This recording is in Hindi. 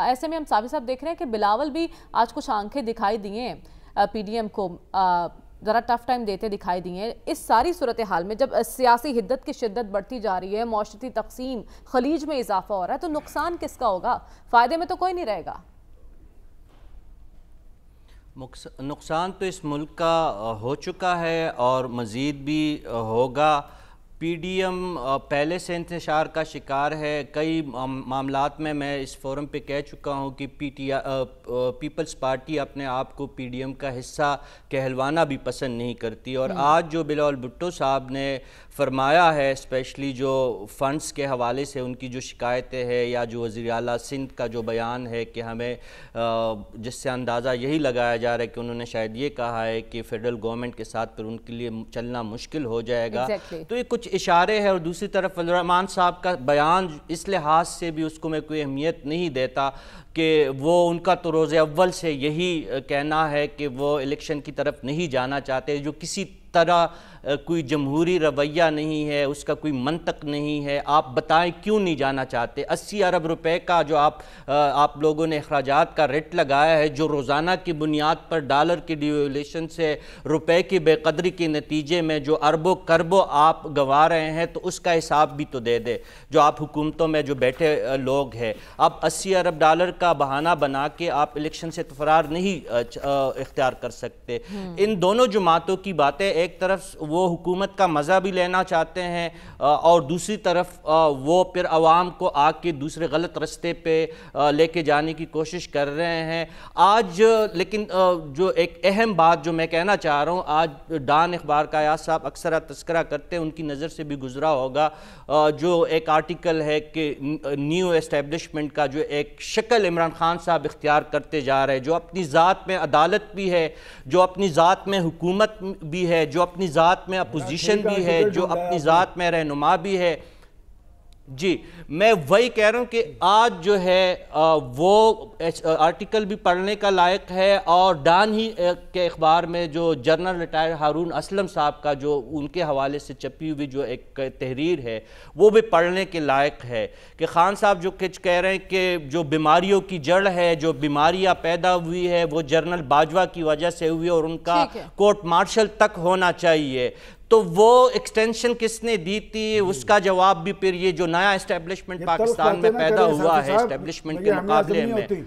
ऐसे में हम साबिर साहब देख रहे हैं कि बिलावल भी आज कुछ आंखें दिखाई दिए हैं पीडीएम को ज़रा टफ टाइम देते दिखाई दिए हैं इस सारी सूरत हाल में जब सियासी हिद्दत की शिद्दत बढ़ती जा रही है माशरती तकसीम खलीज में इजाफा हो रहा है तो नुकसान किसका होगा फ़ायदे में तो कोई नहीं रहेगा नुकसान तो इस मुल्क का हो चुका है और मज़ीद भी होगा पीडीएम पहले से इंतशार का शिकार है कई मामला में मैं इस फोरम पे कह चुका हूँ कि पीटीआ पीपल्स पार्टी अपने आप को पीडीएम का हिस्सा कहलवाना भी पसंद नहीं करती और हम्म। आज जो बिलावल भुट्टो साहब ने फरमाया है स्पेशली जो फंड्स के हवाले से उनकी जो शिकायतें हैं या जो वजी अला सिंध का जो बयान है कि हमें जिससे अंदाज़ा यही लगाया जा रहा है कि उन्होंने शायद ये कहा है कि फेडरल गवर्नमेंट के साथ फिर उनके लिए चलना मुश्किल हो जाएगा exactly. तो ये कुछ इशारे हैं और दूसरी तरफ रहमान साहब का बयान इस लिहाज से भी उसको मैं कोई अहमियत नहीं देता कि वो उनका तो रोज़ अव्वल से यही कहना है कि वो इलेक्शन की तरफ नहीं जाना चाहते जो किसी तरह कोई जमहूरी रवैया नहीं है उसका कोई मंतक नहीं है आप बताएं क्यों नहीं जाना चाहते 80 अरब रुपए का जो आप आप लोगों ने अखराज का रेट लगाया है जो रोज़ाना की बुनियाद पर डॉलर की डिवेलेशन से रुपए की बेकदरी के नतीजे में जो अरबों करबों आप गंवा रहे हैं तो उसका हिसाब भी तो दे दे जो आप हुकूमतों में जो बैठे लोग हैं आप अस्सी अरब डॉलर का बहाना बना के आप इलेक्शन से फरार नहीं इख्तियार कर सकते हम्म। इन दोनों जमातों की बातें एक तरफ वो हुकूमत का मज़ा भी लेना चाहते हैं और दूसरी तरफ वो फिर आवाम को आके दूसरे गलत रस्ते पर लेके जाने की कोशिश कर रहे हैं आज लेकिन जो एक अहम बात जो मैं कहना चाह रहा हूँ आज डान अखबार का याद साहब अक्सर तस्करा करते हैं उनकी नज़र से भी गुजरा होगा जो एक आर्टिकल है कि न्यू एस्टेब्लिशमेंट का जो एक शक्ल इमरान खान साहब इख्तियार करते जा रहे जो अपनी ज़ात में अदालत भी है जो अपनी ज़ात में हुकूमत भी है जो अपनी ज़ात में अपोजिशन भी है जो अपनी ज़ात में रहनुमा भी है जी मैं वही कह रहा हूँ कि आज जो है वो आर्टिकल भी पढ़ने का लायक है और डान ही के अखबार में जो जनरल रिटायर हारून असलम साहब का जो उनके हवाले से छपी हुई जो एक तहरीर है वो भी पढ़ने के लायक है कि खान साहब जो कुछ कह रहे हैं कि जो बीमारियों की जड़ है जो बीमारियाँ पैदा हुई है वो जनरल बाजवा की वजह से हुई और उनका कोर्ट मार्शल तक होना चाहिए तो वो एक्सटेंशन किसने दी थी हम्म। उसका जवाब भी फिर ये जो नया एस्टेब्लिशमेंट पाकिस्तान में पैदा हुआ है एस्टेब्लिशमेंट के मुकाबले में